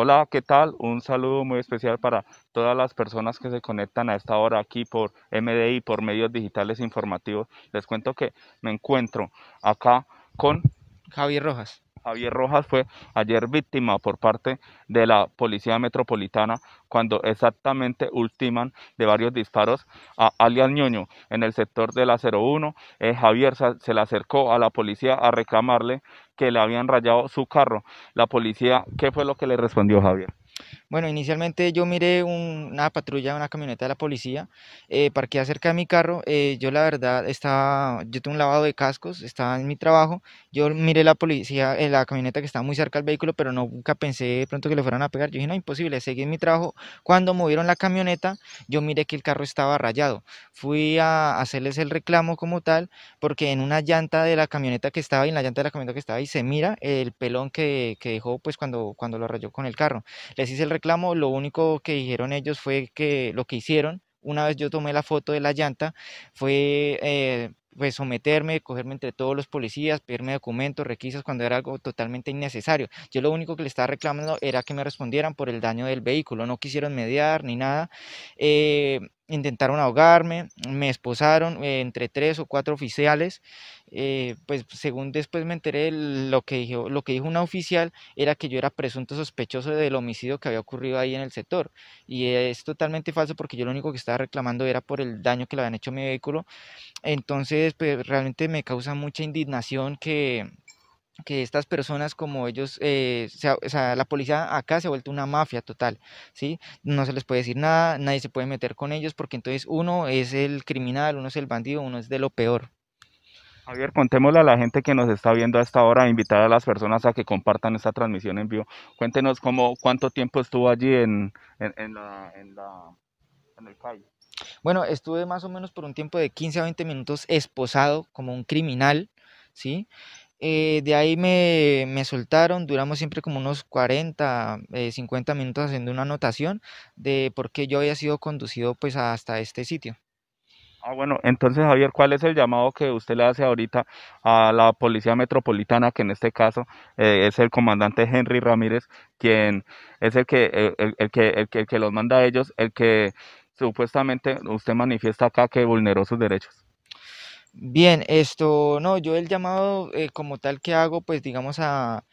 Hola, ¿qué tal? Un saludo muy especial para todas las personas que se conectan a esta hora aquí por MDI, por medios digitales informativos. Les cuento que me encuentro acá con Javier Rojas. Javier Rojas fue ayer víctima por parte de la Policía Metropolitana cuando exactamente ultiman de varios disparos a alias Ñoño en el sector de la 01. Eh, Javier se le acercó a la policía a reclamarle que le habían rayado su carro. La policía, ¿qué fue lo que le respondió Javier? Bueno, inicialmente yo miré una patrulla, una camioneta de la policía, eh, parqué acerca de mi carro, eh, yo la verdad estaba, yo tengo un lavado de cascos, estaba en mi trabajo, yo miré la policía, en eh, la camioneta que estaba muy cerca al vehículo, pero nunca pensé de pronto que le fueran a pegar, yo dije, no, imposible, seguí en mi trabajo, cuando movieron la camioneta, yo miré que el carro estaba rayado, fui a hacerles el reclamo como tal, porque en una llanta de la camioneta que estaba ahí, en la llanta de la camioneta que estaba ahí, se mira el pelón que, que dejó pues cuando, cuando lo rayó con el carro, les hice el reclamo, lo único que dijeron ellos fue que lo que hicieron, una vez yo tomé la foto de la llanta, fue eh, pues someterme, cogerme entre todos los policías, pedirme documentos, requisas cuando era algo totalmente innecesario. Yo lo único que le estaba reclamando era que me respondieran por el daño del vehículo, no quisieron mediar ni nada. Eh, intentaron ahogarme, me esposaron eh, entre tres o cuatro oficiales, eh, pues según después me enteré, lo que, dijo, lo que dijo una oficial era que yo era presunto sospechoso del homicidio que había ocurrido ahí en el sector, y es totalmente falso porque yo lo único que estaba reclamando era por el daño que le habían hecho a mi vehículo, entonces pues, realmente me causa mucha indignación que que estas personas como ellos, eh, o sea, la policía acá se ha vuelto una mafia total, ¿sí? No se les puede decir nada, nadie se puede meter con ellos porque entonces uno es el criminal, uno es el bandido, uno es de lo peor. Javier, contémosle a la gente que nos está viendo a esta hora, invitar a las personas a que compartan esta transmisión en vivo. Cuéntenos cómo, cuánto tiempo estuvo allí en, el calle. Bueno, estuve más o menos por un tiempo de 15 a 20 minutos esposado como un criminal, ¿sí? Eh, de ahí me, soltaron, duramos siempre como unos 40, 50 eh, minutos haciendo una anotación de por qué yo había sido conducido pues hasta este sitio. Ah, bueno, entonces Javier, ¿cuál es el llamado que usted le hace ahorita a la Policía Metropolitana, que en este caso eh, es el comandante Henry Ramírez, quien es el que, que, el que los manda a ellos, el que supuestamente usted manifiesta acá que vulneró sus derechos? Bien, esto, no, yo el llamado eh, como tal que hago, pues digamos a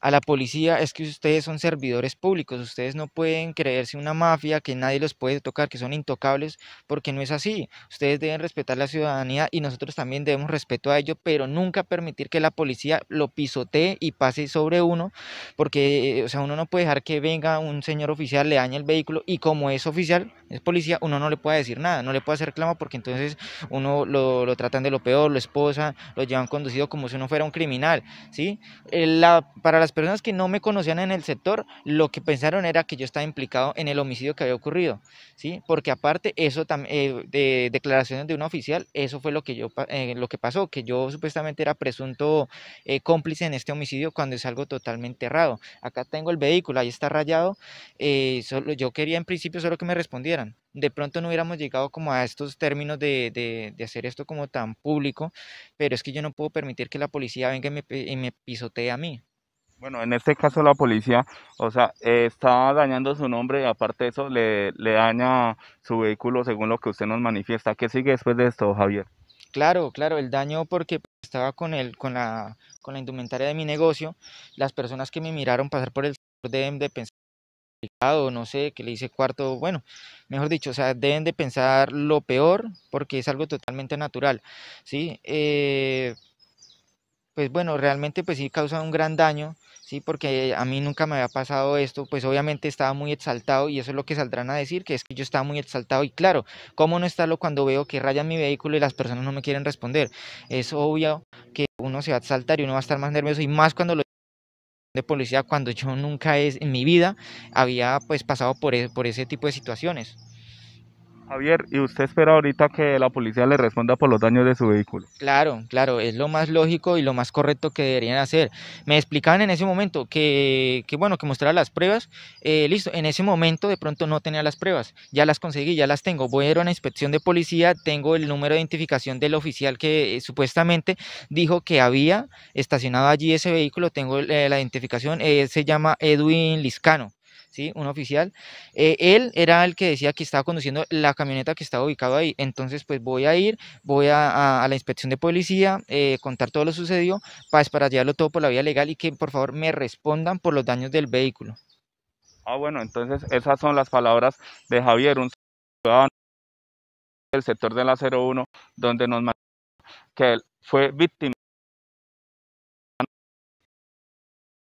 a la policía es que ustedes son servidores públicos, ustedes no pueden creerse una mafia, que nadie los puede tocar, que son intocables, porque no es así. Ustedes deben respetar la ciudadanía y nosotros también debemos respeto a ello, pero nunca permitir que la policía lo pisotee y pase sobre uno, porque eh, o sea, uno no puede dejar que venga un señor oficial, le dañe el vehículo y como es oficial, es policía, uno no le puede decir nada, no le puede hacer reclamo porque entonces uno lo, tratan de lo peor, lo esposa, lo llevan conducido como si uno fuera un criminal, ¿sí? Eh, la, para la personas que no me conocían en el sector, lo que pensaron era que yo estaba implicado en el homicidio que había ocurrido, ¿sí? Porque aparte, eso también eh, de declaraciones de un oficial, eso fue lo que, yo, eh, lo que pasó, que yo supuestamente era presunto eh, cómplice en este homicidio cuando es algo totalmente errado. Acá tengo el vehículo, ahí está rayado, solo, yo quería en principio solo que me respondieran. De pronto no hubiéramos llegado como a estos términos de, de, hacer esto como tan público, pero es que yo no puedo permitir que la policía venga y me, y me pisotee a mí bueno, en este caso la policía, o sea, está dañando su nombre y aparte de eso le, le daña su vehículo según lo que usted nos manifiesta. ¿Qué sigue después de esto, Javier? Claro, claro, el daño porque estaba con, el, con, la, con la indumentaria de mi negocio, las personas que me miraron pasar por el deben de pensar no sé, que le hice cuarto, bueno, mejor dicho, o sea, deben de pensar lo peor porque es algo totalmente natural, ¿sí? Eh, pues bueno, realmente pues sí causa un gran daño ¿sí? Porque a mí nunca me había pasado esto, pues obviamente estaba muy exaltado y eso es lo que saldrán a decir, que es que yo estaba muy exaltado y claro, ¿cómo no estarlo cuando veo que rayan mi vehículo y las personas no me quieren responder? Es obvio que uno se va a exaltar y uno va a estar más nervioso y más cuando lo de policía cuando yo nunca es en mi vida había pues pasado por, e, por ese tipo de situaciones. Javier, ¿y usted espera ahorita que la policía le responda por los daños de su vehículo? Claro, claro, es lo más lógico y lo más correcto que deberían hacer. Me explicaban en ese momento que, que bueno, que mostrara las pruebas. Eh, listo, en ese momento de pronto no tenía las pruebas, ya las conseguí, ya las tengo. Voy a ir a una inspección de policía, tengo el número de identificación del oficial que eh, supuestamente dijo que había estacionado allí ese vehículo, tengo eh, la identificación, se llama Edwin Liscano. ¿sí? Un oficial. Eh, él era el que decía que estaba conduciendo la camioneta que estaba ubicado ahí. Entonces, pues voy a ir, voy a, a, la inspección de policía, eh, contar todo lo sucedido, para, para llevarlo todo por la vía legal y que por favor me respondan por los daños del vehículo. Ah, bueno, entonces esas son las palabras de Javier, un ciudadano del sector de la 01, donde nos que él fue víctima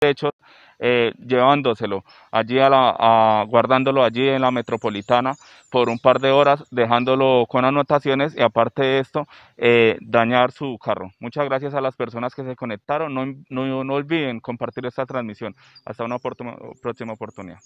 hecho, eh, llevándoselo allí a la, guardándolo allí en la metropolitana por un par de horas, dejándolo con anotaciones y aparte de esto, eh, dañar su carro. Muchas gracias a las personas que se conectaron. No, olviden compartir esta transmisión. Hasta una próxima oportunidad.